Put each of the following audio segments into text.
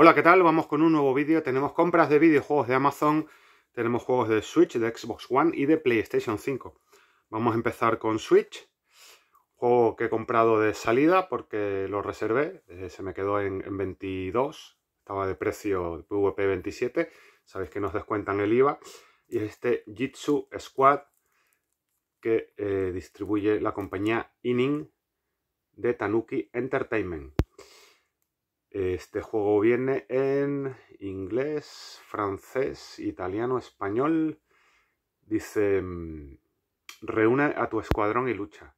Hola, ¿qué tal? Vamos con un nuevo vídeo. Tenemos compras de videojuegos de Amazon, tenemos juegos de Switch, de Xbox One y de PlayStation 5. Vamos a empezar con Switch, juego que he comprado de salida porque lo reservé, eh, se me quedó en, 22, estaba de precio PVP 27, sabéis que nos descuentan el IVA, y este Jitsu Squad que eh, distribuye la compañía Inning de Tanuki Entertainment. Este juego viene en inglés, francés, italiano, español. Dice, mm, reúne a tu escuadrón y lucha.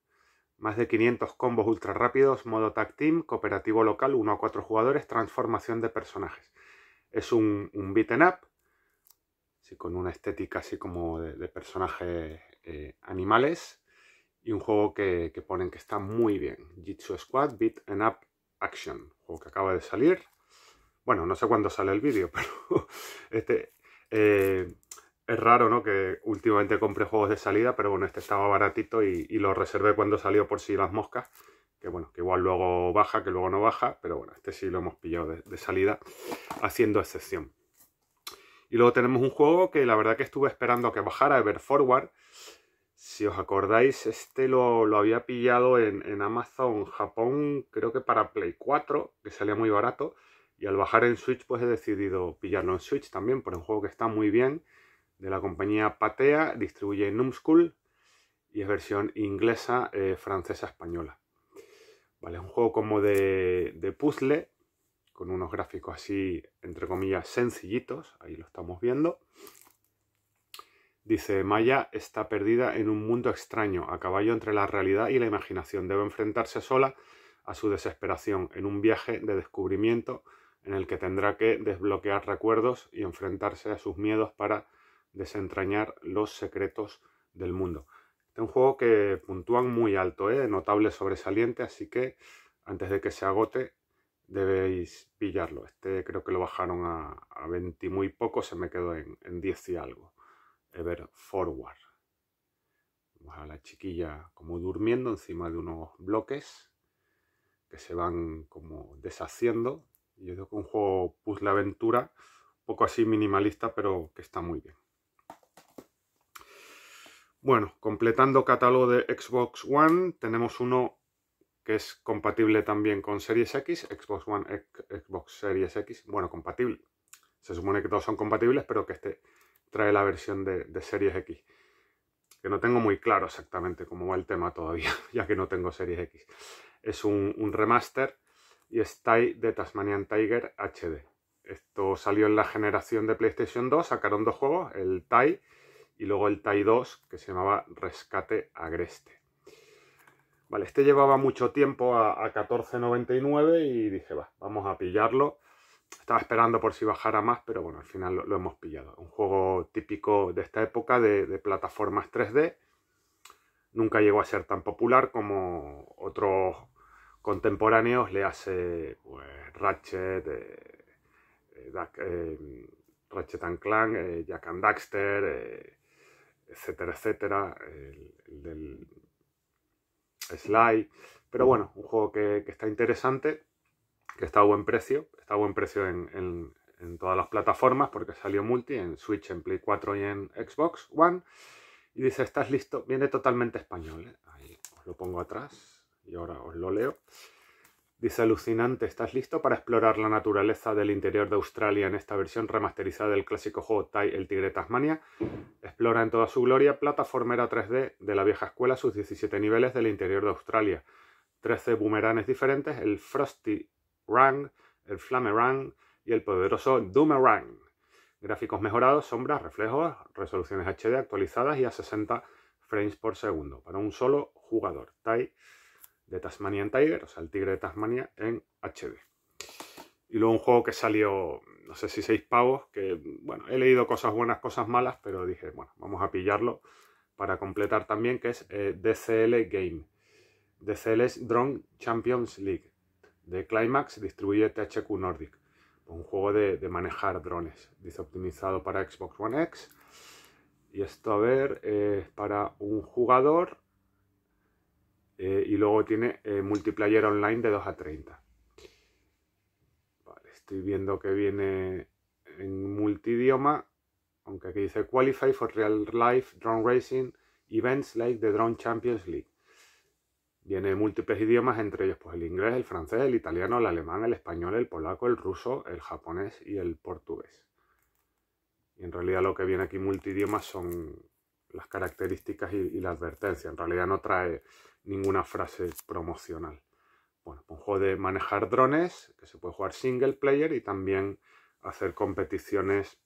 Más de 500 combos ultra rápidos, modo tag team, cooperativo local, 1 a 4 jugadores, transformación de personajes. Es un, beat beaten up, con una estética así como de, personajes eh, animales. Y un juego que, que ponen que está muy bien. Jitsu Squad Beat and Up Action que acaba de salir. Bueno, no sé cuándo sale el vídeo, pero este eh, es raro, ¿no? Que últimamente compre juegos de salida, pero bueno, este estaba baratito y, lo reservé cuando salió por si las moscas. Que bueno, que igual luego baja, que luego no baja, pero bueno, este sí lo hemos pillado de, salida, haciendo excepción. Y luego tenemos un juego que la verdad que estuve esperando a que bajara, Ever Forward, si os acordáis, este lo, lo había pillado en, Amazon Japón, creo que para Play 4, que salía muy barato. Y al bajar en Switch, pues he decidido pillarlo en Switch también, por un juego que está muy bien, de la compañía Patea, distribuye Numskull y es versión inglesa, eh, francesa, española. Vale, es un juego como de, de puzzle, con unos gráficos así, entre comillas, sencillitos, ahí lo estamos viendo. Dice, Maya está perdida en un mundo extraño, a caballo entre la realidad y la imaginación. Debe enfrentarse sola a su desesperación en un viaje de descubrimiento en el que tendrá que desbloquear recuerdos y enfrentarse a sus miedos para desentrañar los secretos del mundo. Este es un juego que puntúan muy alto, ¿eh? notable sobresaliente, así que antes de que se agote debéis pillarlo. Este creo que lo bajaron a, a 20 y muy poco, se me quedó en, en 10 y algo. Ever Forward. a la chiquilla como durmiendo encima de unos bloques que se van como deshaciendo. Y es un juego puzzle aventura, un poco así minimalista, pero que está muy bien. Bueno, completando catálogo de Xbox One, tenemos uno que es compatible también con Series X, Xbox One, Xbox Series X, bueno, compatible. Se supone que todos son compatibles, pero que este trae la versión de, Series X. Que no tengo muy claro exactamente cómo va el tema todavía, ya que no tengo Series X. Es un, remaster y es de Tasmanian Tiger HD. Esto salió en la generación de PlayStation 2, sacaron dos juegos, el TAI y luego el TAI 2, que se llamaba Rescate Agreste. Vale, este llevaba mucho tiempo a, 14.99 y dije, vamos a pillarlo estaba esperando por si bajara más, pero bueno, al final lo, hemos pillado. Un juego típico de esta época de, plataformas 3D. Nunca llegó a ser tan popular como otros contemporáneos, le hace pues, Ratchet, eh, eh, eh, Ratchet Clank, Jack and Daxter, etcétera, etcétera. El, del Sly. Pero bueno, un juego que, que está interesante que está a buen precio, está a buen precio en, todas las plataformas porque salió multi, en Switch, en Play 4 y en Xbox One. Y dice, estás listo, viene totalmente español. ¿eh? Ahí os lo pongo atrás y ahora os lo leo. Dice, alucinante, ¿estás listo para explorar la naturaleza del interior de Australia en esta versión remasterizada del clásico juego Tai el Tigre Tasmania? Explora en toda su gloria plataformera 3D de la vieja escuela sus 17 niveles del interior de Australia. 13 boomeranes diferentes, el Frosty Rang, el Flamerang y el poderoso Doomerang. Gráficos mejorados, sombras, reflejos, resoluciones HD actualizadas y a 60 frames por segundo para un solo jugador. Tai de Tasmanian Tiger, o sea, el tigre de Tasmania en HD. Y luego un juego que salió, no sé si seis pavos, que, bueno, he leído cosas buenas, cosas malas, pero dije, bueno, vamos a pillarlo para completar también, que es eh, DCL Game. DCL es Drone Champions League de Climax distribuye THQ Nordic, un juego de, manejar drones. Dice optimizado para Xbox One X. Y esto, a ver, es para un jugador. Eh, y luego tiene eh, multiplayer online de 2 a 30. estoy viendo que viene en multidioma. Aunque aquí dice Qualify for Real Life Drone Racing Events like the Drone Champions League. Viene de múltiples idiomas, entre ellos pues, el inglés, el francés, el italiano, el alemán, el español, el polaco, el ruso, el japonés y el portugués. Y en realidad lo que viene aquí multidiomas son las características y, y, la advertencia. En realidad no trae ninguna frase promocional. Bueno, pues un juego de manejar drones, que se puede jugar single player y también hacer competiciones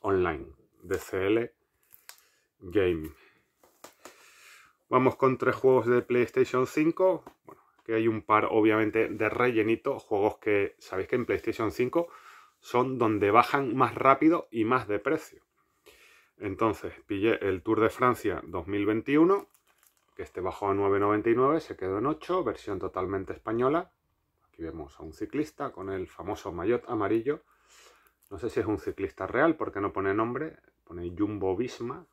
online. DCL Game. Vamos con tres juegos de PlayStation 5. Bueno, que hay un par, obviamente, de rellenito. Juegos que sabéis que en PlayStation 5 son donde bajan más rápido y más de precio. Entonces, pillé el Tour de Francia 2021, que este bajó a 9,99, se quedó en 8, versión totalmente española. Aquí vemos a un ciclista con el famoso maillot amarillo. No sé si es un ciclista real, porque no pone nombre, pone Jumbo Visma.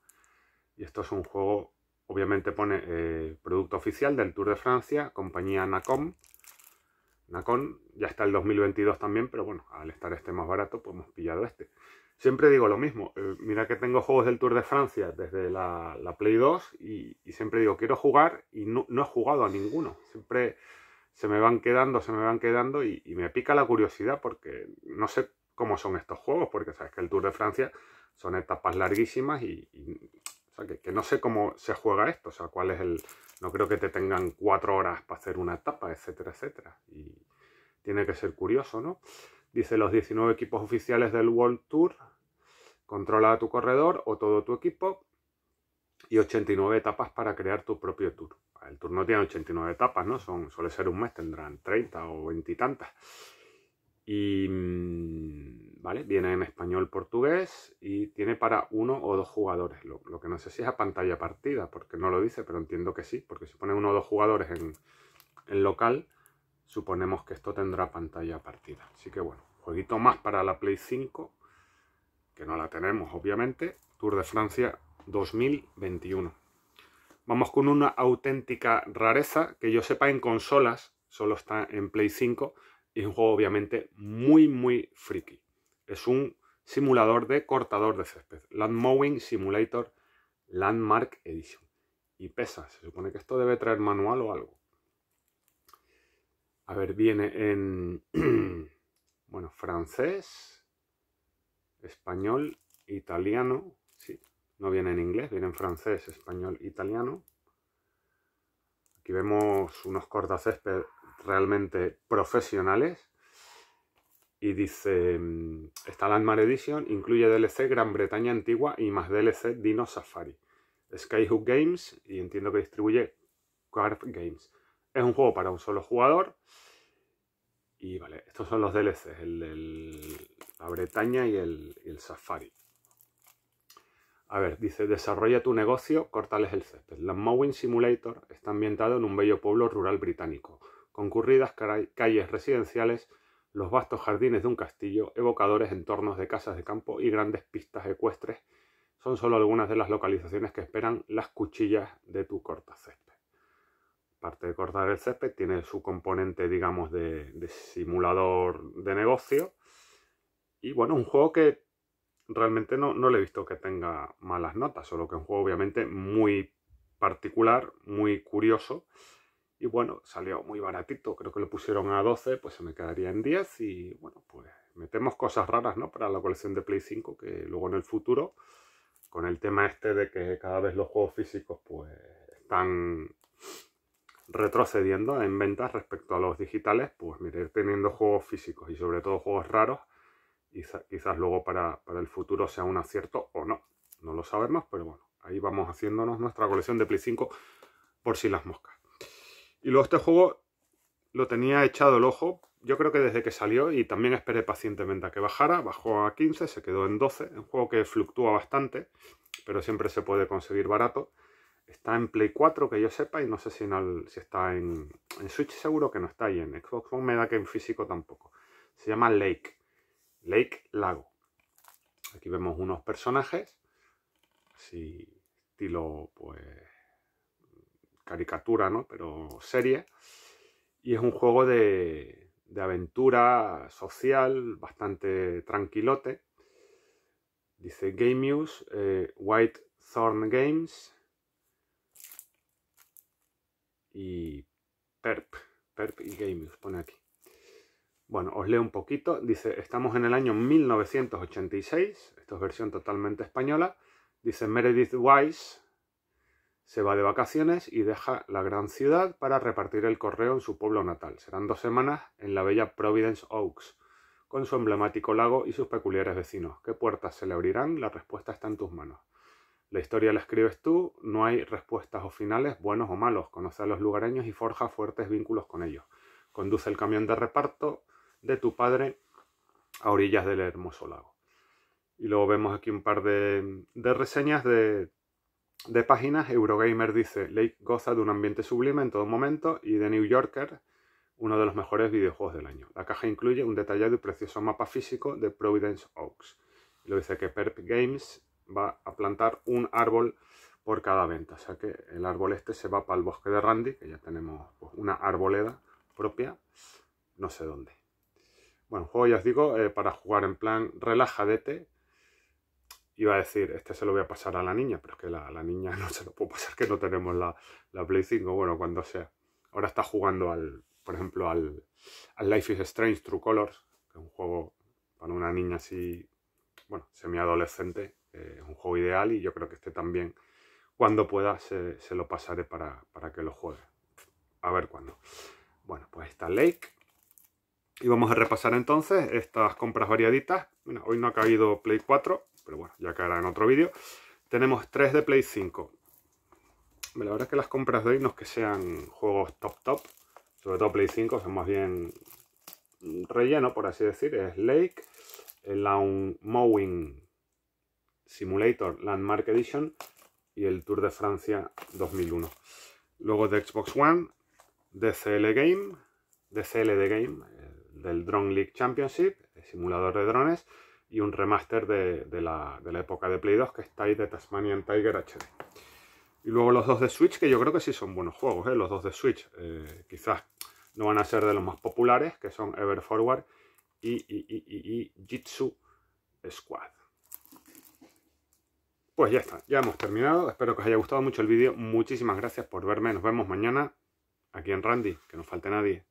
Y esto es un juego Obviamente pone el eh, producto oficial del Tour de Francia, compañía Nacom. Nacon ya está el 2022 también, pero bueno, al estar este más barato, pues hemos pillado este. Siempre digo lo mismo, eh, mira que tengo juegos del Tour de Francia desde la, Play 2 y, siempre digo, quiero jugar y no, he jugado a ninguno. Siempre se me van quedando, se me van quedando y, me pica la curiosidad porque no sé cómo son estos juegos, porque sabes que el Tour de Francia son etapas larguísimas y, que, no sé cómo se juega esto, o sea, cuál es el... No creo que te tengan cuatro horas para hacer una etapa, etcétera, etcétera. Y tiene que ser curioso, ¿no? Dice los 19 equipos oficiales del World Tour, controla tu corredor o todo tu equipo y 89 etapas para crear tu propio tour. El tour no tiene 89 etapas, ¿no? Son, suele ser un mes, tendrán 30 o 20 y tantas. Y mm, ¿vale? viene en español portugués y tiene para uno o dos jugadores. Lo, que no sé si es a pantalla partida, porque no lo dice, pero entiendo que sí, porque si pone uno o dos jugadores en, en local, suponemos que esto tendrá pantalla partida. Así que bueno, jueguito más para la Play 5, que no la tenemos obviamente, Tour de Francia 2021. Vamos con una auténtica rareza, que yo sepa en consolas, solo está en Play 5, es un juego obviamente muy, muy friki. Es un simulador de cortador de césped. Land Mowing Simulator Landmark Edition. Y pesa, se supone que esto debe traer manual o algo. A ver, viene en, bueno, francés, español, italiano, sí, no viene en inglés, viene en francés, español, italiano. Aquí vemos unos cortacésped realmente profesionales. Y dice, mm, está Landmark Edition, incluye DLC Gran Bretaña Antigua y más DLC Dino Safari. Skyhook Games, y entiendo que distribuye Card Games. Es un juego para un solo jugador. Y vale, estos son los DLC el, la Bretaña y el, el Safari. A ver, dice, desarrolla tu negocio, cortales el césped. La Mowing Simulator está ambientado en un bello pueblo rural británico concurridas calles residenciales, los vastos jardines de un castillo, evocadores entornos de casas de campo y grandes pistas ecuestres son solo algunas de las localizaciones que esperan las cuchillas de tu cortacésped. Aparte de cortar el césped, tiene su componente, digamos, de, simulador de negocio. Y bueno, un juego que realmente no, no, le he visto que tenga malas notas, solo que es un juego obviamente muy particular, muy curioso y bueno, salió muy baratito, creo que lo pusieron a 12, pues se me quedaría en 10 y bueno, pues metemos cosas raras, ¿no? Para la colección de Play 5, que luego en el futuro, con el tema este de que cada vez los juegos físicos pues están retrocediendo en ventas respecto a los digitales, pues ir teniendo juegos físicos y sobre todo juegos raros, quizás, quizás luego para, para el futuro sea un acierto o no, no lo sabemos, pero bueno, ahí vamos haciéndonos nuestra colección de Play 5 por si las moscas. Y luego este juego lo tenía echado el ojo, yo creo que desde que salió, y también esperé pacientemente a que bajara, bajó a 15, se quedó en 12, un juego que fluctúa bastante, pero siempre se puede conseguir barato. Está en Play 4, que yo sepa, y no sé si, si está en, Switch, seguro que no está, ahí en Xbox One me da que en físico tampoco. Se llama Lake, Lake Lago. Aquí vemos unos personajes, así estilo, pues, caricatura, ¿no? Pero serie. Y es un juego de, aventura social, bastante tranquilote. Dice Game News, eh, White Thorn Games y Perp. Perp y Game pone aquí. Bueno, os leo un poquito. Dice, estamos en el año 1986, esto es versión totalmente española. Dice Meredith Wise, se va de vacaciones y deja la gran ciudad para repartir el correo en su pueblo natal. Serán dos semanas en la bella Providence Oaks, con su emblemático lago y sus peculiares vecinos. ¿Qué puertas se le abrirán? La respuesta está en tus manos. La historia la escribes tú, no hay respuestas o finales buenos o malos. Conoce a los lugareños y forja fuertes vínculos con ellos. Conduce el camión de reparto de tu padre a orillas del hermoso lago. Y luego vemos aquí un par de, reseñas de de páginas, Eurogamer dice, Lake goza de un ambiente sublime en todo momento y de New Yorker, uno de los mejores videojuegos del año. La caja incluye un detallado y precioso mapa físico de Providence Oaks. Lo dice que Perp Games va a plantar un árbol por cada venta. O sea que el árbol este se va para el bosque de Randy, que ya tenemos pues, una arboleda propia, no sé dónde. Bueno, juego ya os digo, eh, para jugar en plan relajadete, iba a decir, este se lo voy a pasar a la niña, pero es que la, la niña no se lo puedo pasar, que no tenemos la, Play 5, bueno, cuando sea. Ahora está jugando al, por ejemplo, al, Life is Strange True Colors, que es un juego para una niña así, bueno, semi-adolescente, es un juego ideal y yo creo que este también, cuando pueda, se, lo pasaré para, que lo juegue. A ver cuándo. Bueno, pues está Lake. Y vamos a repasar entonces estas compras variaditas. Bueno, hoy no ha caído Play 4, pero bueno, ya caerá en otro vídeo. Tenemos 3 de Play 5. La verdad es que las compras de hoy no es que sean juegos top top. Sobre todo Play 5 son más bien relleno, por así decir. Es Lake, el Lawn Mowing Simulator Landmark Edition y el Tour de Francia 2001. Luego de Xbox One, DCL Game, DCL de Game, del Drone League Championship, el simulador de drones, y un remaster de, la, época de Play 2 que está ahí de Tasmanian Tiger HD. Y luego los dos de Switch, que yo creo que sí son buenos juegos, ¿eh? los dos de Switch eh, quizás no van a ser de los más populares, que son Ever Forward y, y Jitsu Squad. Pues ya está, ya hemos terminado. Espero que os haya gustado mucho el vídeo. Muchísimas gracias por verme. Nos vemos mañana aquí en Randy, que no falte nadie.